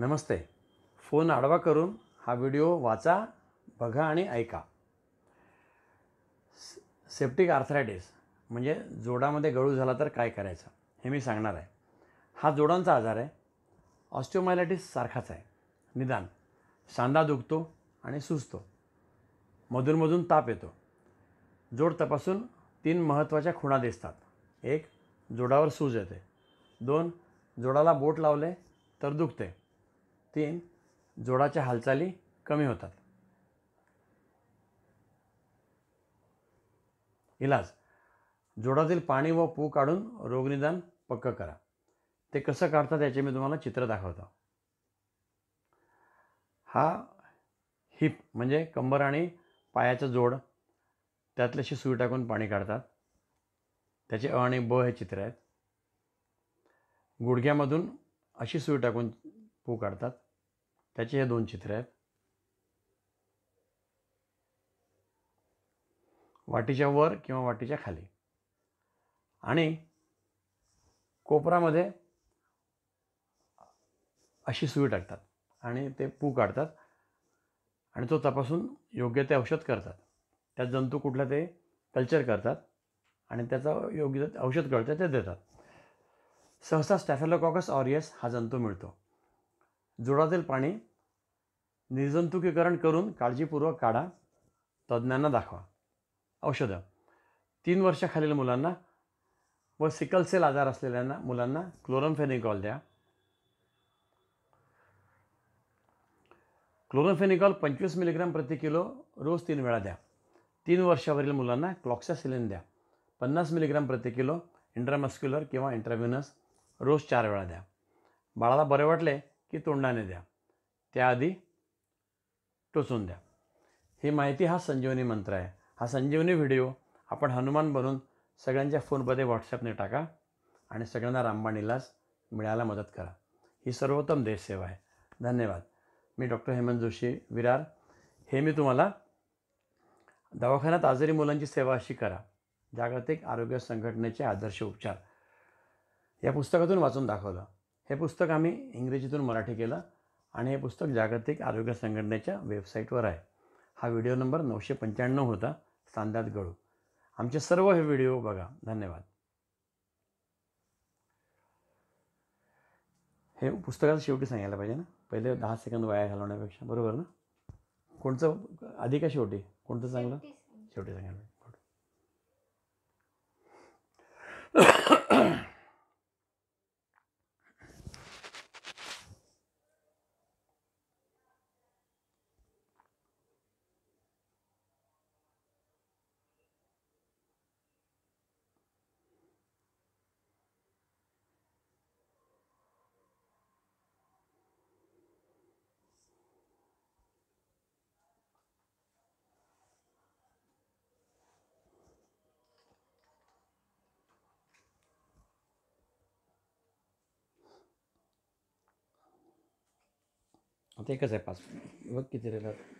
नमस्ते phone आडवा करून हा व्हिडिओ वाचा बघा आणि ऐका सेप्टिक आर्थरायटिस म्हणजे जोडामध्ये गळू झाला तर काय करायचं हे मी सांगणार आहे हा जोडांचा आजार आहे ऑस्टिओमायलायटिस सारखाच आहे निदान सांदा दुखतो आणि सुजतो मधूनमधून ताप येतो जोड तपासून तीन महत्त्वाच्या खुणा दिसतात एक जोडावर सूज येते दोन जोडाला बोट लावले तर दुखते ते जोडाच्या हालचाली कमी होतात इलाज जोडातील पाणी व पू काढून रोगनिदान पक्क करा ते कसं काढतात याचे मी तुम्हाला चित्र दाखवतो हा हिप म्हणजे कंबर आणि पायाचं जोड त्यातल्याशी सुई टाकून पाणी काढतात त्याचे अ आणि ब हे चित्र आहेत गुडघ्यामधून अशी सुई टाकून पू काढतात त्याचे हे दोन चित्र आहेत वाटीच्या वर किंवा वाटीच्या खाली आणि कोपरामध्ये अशी सुई टाकतात आणि ते पू काढतात आणि तो तपासून योग्य ते औषध करतात त्या जंतू कुठला ते कल्चर करतात आणि त्याचा योग्य औषध कळतं ते देतात सहसा स्टॅफेलोकॉकस ऑरियस हा जंतू मिळतो जोडातील पाणी निर्जंतुकीकरण करून काळजीपूर्वक काढा तज्ज्ञांना दाखवा औषधं तीन वर्षाखालील मुलांना व सिकलसेल आजार असलेल्यांना मुलांना क्लोरमफेनिकॉल द्या क्लोरमफेनिकॉल पंचवीस मिलीग्राम प्रति किलो रोज तीन वेळा द्या तीन वर्षावरील मुलांना क्लॉक्सासिलिन द्या पन्नास मिलीग्राम प्रति किलो इंट्रामस्क्युलर किंवा इंट्राव्युनस रोज चार वेळा द्या बाळाला बरे वाटले की तोंडाने द्या त्याआधी टोचून द्या ही माहिती हा संजीवनी मंत्र आहे हा संजीवनी व्हिडिओ आपण हनुमान बनून सगळ्यांच्या फोनमध्ये व्हॉट्सअपने टाका आणि सगळ्यांना रामबाणीलाच मिळायला मदत करा ही सर्वोत्तम देशसेवा आहे धन्यवाद मी डॉक्टर हेमंत जोशी विरार हे मी तुम्हाला दवाखान्यात आजारी मुलांची सेवा अशी करा जागतिक आरोग्य संघटनेचे आदर्श उपचार या पुस्तकातून वाचून दाखवलं हे पुस्तक आम्ही इंग्रजीतून मराठी केलं आणि हे पुस्तक जागतिक आरोग्य संघटनेच्या वेबसाईटवर आहे हा व्हिडिओ नंबर नऊशे पंच्याण्णव होता सांदात गळू आमचे सर्व हे व्हिडिओ बघा धन्यवाद हे पुस्तकाचं शेवटी सांगायला पाहिजे ना पहिले दहा सेकंद वाया घालवण्यापेक्षा बरोबर ना कोणतं आधी का शेवटी कोणतं चांगलं शेवटी सांगायला पाहिजे Não tem que fazer passo. Vou aqui tirar.